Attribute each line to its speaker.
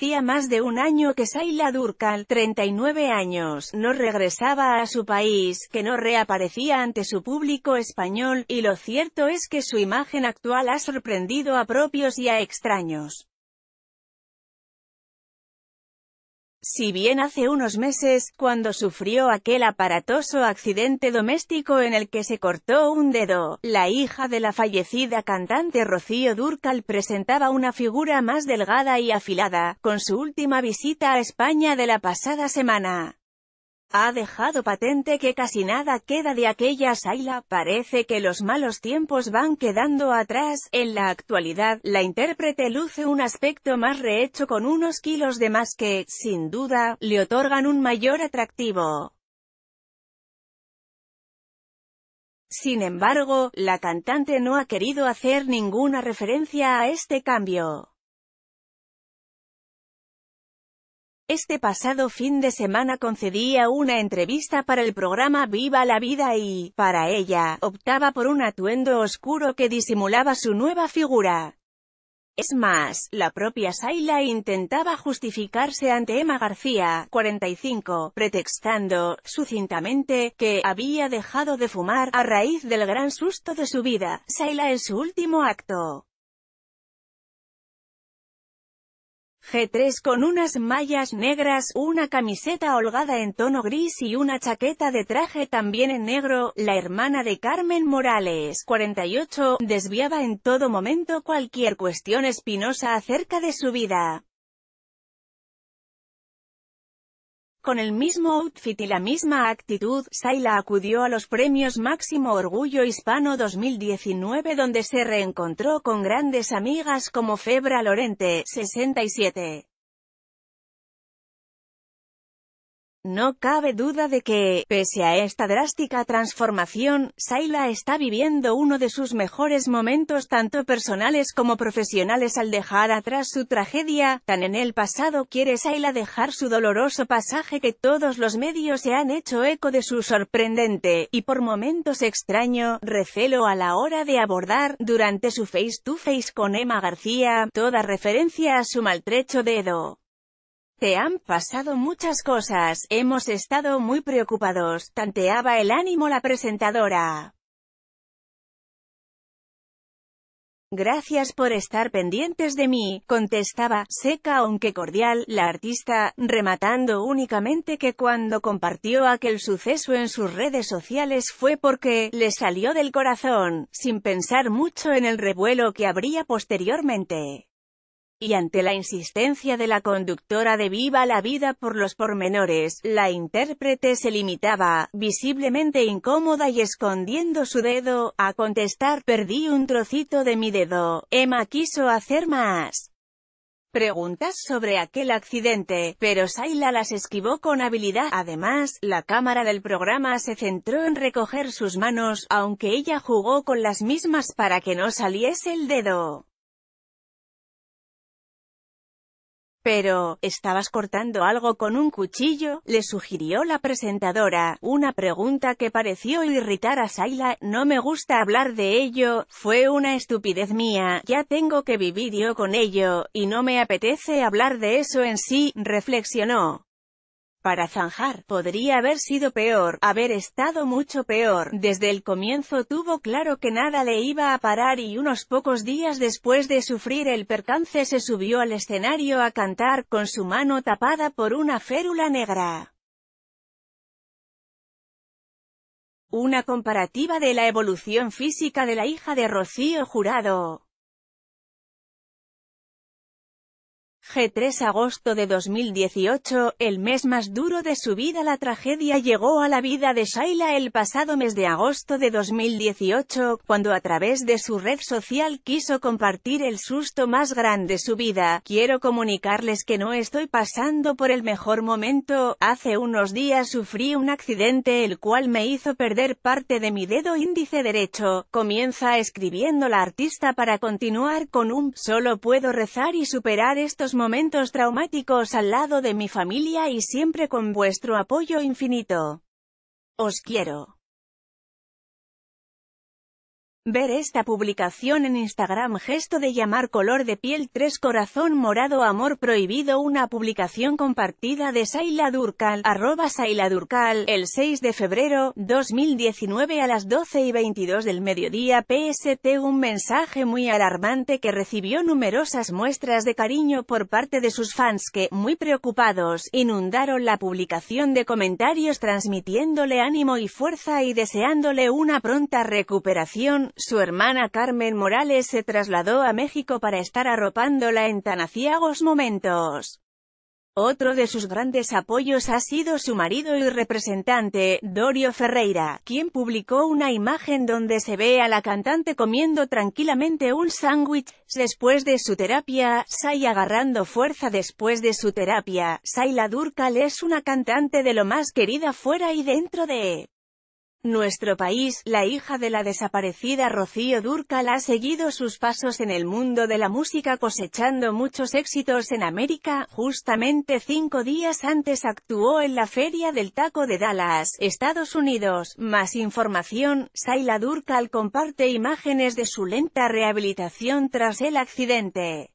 Speaker 1: Hacía más de un año que Saila Durcal, 39 años, no regresaba a su país, que no reaparecía ante su público español, y lo cierto es que su imagen actual ha sorprendido a propios y a extraños. Si bien hace unos meses, cuando sufrió aquel aparatoso accidente doméstico en el que se cortó un dedo, la hija de la fallecida cantante Rocío Durcal presentaba una figura más delgada y afilada, con su última visita a España de la pasada semana. Ha dejado patente que casi nada queda de aquella Saila, parece que los malos tiempos van quedando atrás, en la actualidad, la intérprete luce un aspecto más rehecho con unos kilos de más que, sin duda, le otorgan un mayor atractivo. Sin embargo, la cantante no ha querido hacer ninguna referencia a este cambio. Este pasado fin de semana concedía una entrevista para el programa Viva la Vida y, para ella, optaba por un atuendo oscuro que disimulaba su nueva figura. Es más, la propia Saila intentaba justificarse ante Emma García, 45, pretextando, sucintamente, que había dejado de fumar a raíz del gran susto de su vida, Saila en su último acto. G3 con unas mallas negras, una camiseta holgada en tono gris y una chaqueta de traje también en negro, la hermana de Carmen Morales, 48, desviaba en todo momento cualquier cuestión espinosa acerca de su vida. Con el mismo outfit y la misma actitud, Saila acudió a los premios Máximo Orgullo Hispano 2019 donde se reencontró con grandes amigas como Febra Lorente, 67, No cabe duda de que, pese a esta drástica transformación, Saila está viviendo uno de sus mejores momentos tanto personales como profesionales al dejar atrás su tragedia, tan en el pasado quiere Saila dejar su doloroso pasaje que todos los medios se han hecho eco de su sorprendente, y por momentos extraño, recelo a la hora de abordar, durante su face to face con Emma García, toda referencia a su maltrecho dedo. Te han pasado muchas cosas, hemos estado muy preocupados, tanteaba el ánimo la presentadora. Gracias por estar pendientes de mí, contestaba, seca aunque cordial, la artista, rematando únicamente que cuando compartió aquel suceso en sus redes sociales fue porque, le salió del corazón, sin pensar mucho en el revuelo que habría posteriormente y ante la insistencia de la conductora de Viva la Vida por los pormenores, la intérprete se limitaba, visiblemente incómoda y escondiendo su dedo, a contestar «Perdí un trocito de mi dedo, Emma quiso hacer más». Preguntas sobre aquel accidente, pero Saila las esquivó con habilidad. Además, la cámara del programa se centró en recoger sus manos, aunque ella jugó con las mismas para que no saliese el dedo. Pero, ¿estabas cortando algo con un cuchillo? Le sugirió la presentadora, una pregunta que pareció irritar a Saila no me gusta hablar de ello, fue una estupidez mía, ya tengo que vivir yo con ello, y no me apetece hablar de eso en sí, reflexionó para zanjar. Podría haber sido peor, haber estado mucho peor. Desde el comienzo tuvo claro que nada le iba a parar y unos pocos días después de sufrir el percance se subió al escenario a cantar con su mano tapada por una férula negra. Una comparativa de la evolución física de la hija de Rocío Jurado. G3 agosto de 2018, el mes más duro de su vida La tragedia llegó a la vida de Shaila el pasado mes de agosto de 2018, cuando a través de su red social quiso compartir el susto más grande de su vida. Quiero comunicarles que no estoy pasando por el mejor momento, hace unos días sufrí un accidente el cual me hizo perder parte de mi dedo índice derecho, comienza escribiendo la artista para continuar con un, solo puedo rezar y superar estos momentos traumáticos al lado de mi familia y siempre con vuestro apoyo infinito. Os quiero. Ver esta publicación en Instagram Gesto de llamar color de piel 3 Corazón morado amor prohibido Una publicación compartida de Saila Durcal, arroba Saila Durcal, el 6 de febrero, 2019 a las 12 y 22 del mediodía PST Un mensaje muy alarmante que recibió numerosas muestras de cariño por parte de sus fans que, muy preocupados, inundaron la publicación de comentarios transmitiéndole ánimo y fuerza y deseándole una pronta recuperación, su hermana Carmen Morales se trasladó a México para estar arropándola en tan aciagos momentos. Otro de sus grandes apoyos ha sido su marido y representante, Dorio Ferreira, quien publicó una imagen donde se ve a la cantante comiendo tranquilamente un sándwich, después de su terapia, Sai agarrando fuerza después de su terapia, Sai la es una cantante de lo más querida fuera y dentro de nuestro país, la hija de la desaparecida Rocío Durcal ha seguido sus pasos en el mundo de la música cosechando muchos éxitos en América, justamente cinco días antes actuó en la Feria del Taco de Dallas, Estados Unidos. Más información, Saila Durcal comparte imágenes de su lenta rehabilitación tras el accidente.